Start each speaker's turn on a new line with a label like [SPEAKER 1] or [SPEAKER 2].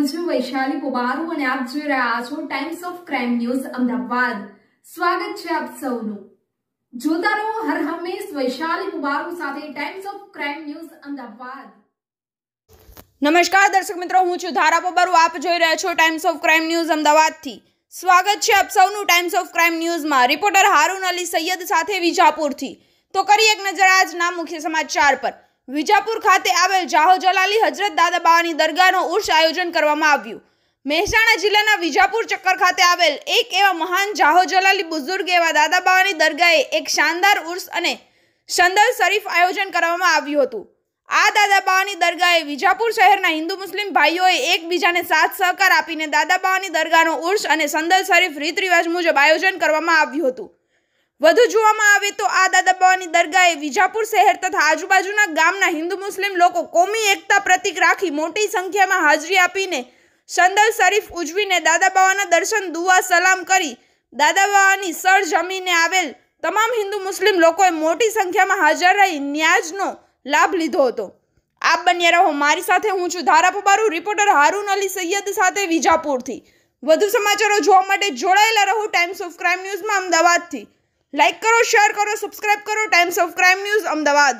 [SPEAKER 1] હું છું વૈશાલી પોબારુ અને આપ જોઈ રહ્યા છો Times of Crime News Ahmedabad સ્વાગત છે આપ
[SPEAKER 2] સૌનું જોતા રહો હર
[SPEAKER 1] હંમેશ વૈશાલી પોબારુ સાથે Times of Crime News Ahmedabad
[SPEAKER 2] નમસ્કાર દર્શક મિત્રો હું છું ધારા પોબારુ આપ જોઈ રહ્યા છો ટાઈમ્સ ઓફ ક્રાઇમ ન્યૂઝ અમદાવાદથી સ્વાગત છે આપ સૌનું ટાઈમ્સ ઓફ ક્રાઇમ ન્યૂઝમાં રિપોર્ટર હારુન અલી સૈયદ સાથે વિજાપુરથી તો કરી એક નજર આજના મુખ્ય સમાચાર પર વિજાપુર ખાતે આવેલ જાહો જલાલી હજરત દાદા બાવાની દરગાહનું ઉર્ષ આયોજન કરવામાં આવ્યું મહેસાણા જિલ્લાના વિજાપુર ચક્કર ખાતે આવેલ એક એવા મહાન જાહો જલાલી બુઝુર્ગ એવા દાદાબાવાની દરગાહે એક શાનદાર ઉર્ષ અને શંદર શરીફ આયોજન કરવામાં આવ્યું હતું આ દાદાબાવાની દરગાહે વિજાપુર શહેરના હિન્દુ મુસ્લિમ ભાઈઓએ એકબીજાને સાથ સહકાર આપીને દાદાબાવાની દરગાહનો ઉર્ષ અને સંદર શરીફ રીત રિવાજ મુજબ આયોજન કરવામાં આવ્યું હતું વધુ જોવામાં આવે તો આ દાદા બાવાની દરગાહે વિજાપુર શહેર તથા આજુબાજુના ગામના હિન્દુ મુસ્લિમ લોકો કોમી એકતા પ્રતિક રાખી મોટી સંખ્યામાં હાજરી આપીને સંદલ શરીફ ઉજવીને દાદા બાવાના દર્શન દુઆ સલામ કરી દાદા બાવાની સર જમીને આવેલ તમામ હિન્દુ મુસ્લિમ લોકોએ મોટી સંખ્યામાં હાજર રહી ન્યાજનો લાભ લીધો હતો આપ બન્યા રહો મારી સાથે હું છું ધારા રિપોર્ટર હારૂન અલી સૈયદ સાથે વિજાપુરથી વધુ સમાચારો જોવા માટે જોડાયેલા રહો ટાઈમ્સ ઓફ ક્રાઇમ ન્યૂઝમાં અમદાવાદથી લાઇક કરો શેર કરો સબસ્ક્રાઇબ કરો Times of Crime News Ahmedabad